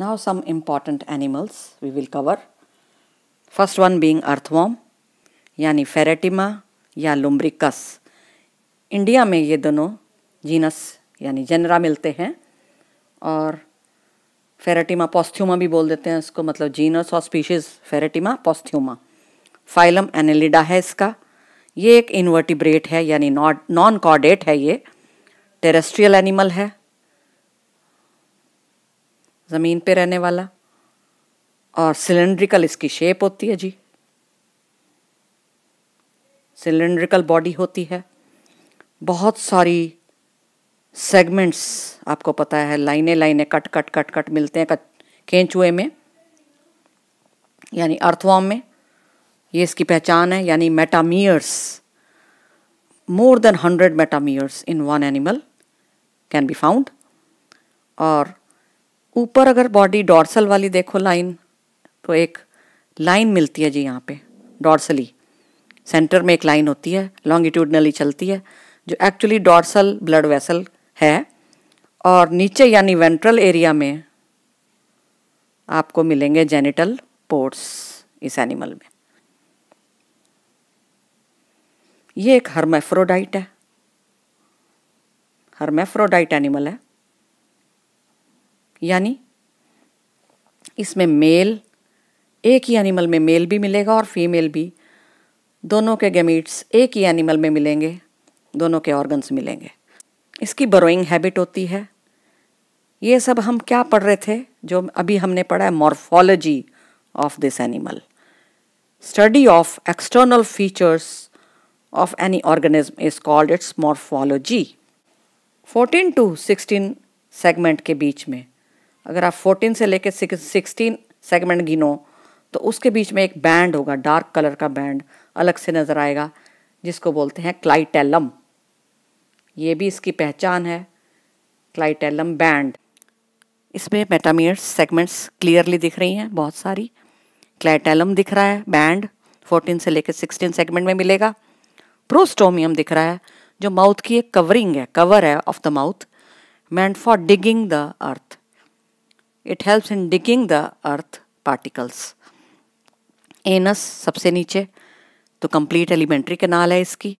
Now some important animals we will cover. First one being earthworm यानी Pheretima या Lumbricus India में ये दोनों जीनस यानि जनरा मिलते हैं और फेरेटिमा पॉस्थ्यूमा भी बोल देते हैं इसको मतलब जीनस और species Pheretima posthuma phylum Annelida है इसका ये एक इन्वर्टिब्रेट है यानी नॉन कॉर्डेट है ये टेरेस्ट्रियल एनिमल है ज़मीन पे रहने वाला और सिलेंड्रिकल इसकी शेप होती है जी सिलेंड्रिकल बॉडी होती है बहुत सारी सेगमेंट्स आपको पता है लाइने लाइनें कट कट कट कट मिलते हैं केंचुए में यानी अर्थवॉम में ये इसकी पहचान है यानी metameres more than hundred metameres in one animal can be found और ऊपर अगर बॉडी डॉर्सल वाली देखो लाइन तो एक लाइन मिलती है जी यहाँ पे डॉर्सली सेंटर में एक लाइन होती है लॉन्गिट्यूडनली चलती है जो एक्चुअली डॉर्सल ब्लड वेसल है और नीचे यानी वेंट्रल एरिया में आपको मिलेंगे जेनिटल पोर्ट्स इस एनिमल में ये एक हर्मेफ्रोडाइट है हर्मेफ्रोडाइट एनिमल है यानी इसमें मेल एक ही एनिमल में मेल भी मिलेगा और फीमेल भी दोनों के गेमीट्स एक ही एनिमल में मिलेंगे दोनों के ऑर्गन्स मिलेंगे इसकी बरोइंग हैबिट होती है ये सब हम क्या पढ़ रहे थे जो अभी हमने पढ़ा है morphology of this animal study of external features of any organism is called its morphology 14 to 16 segment के बीच में अगर आप फोर्टीन से लेकर सिक्सटीन सेगमेंट गिनो तो उसके बीच में एक बैंड होगा डार्क कलर का बैंड अलग से नज़र आएगा जिसको बोलते हैं क्लाइटेलम ये भी इसकी पहचान है क्लाइटेलम बैंड इसमें मेटामियर सेगमेंट्स क्लियरली दिख रही हैं बहुत सारी क्लाइटेलम दिख रहा है बैंड 14 से लेकर 16 सेगमेंट में मिलेगा प्रोस्टोमियम दिख रहा है जो माउथ की एक कवरिंग है कवर है of the mouth meant for digging the earth it helps in digging the earth particles anus सबसे नीचे तो कंप्लीट एलिमेंट्री कैनाल है इसकी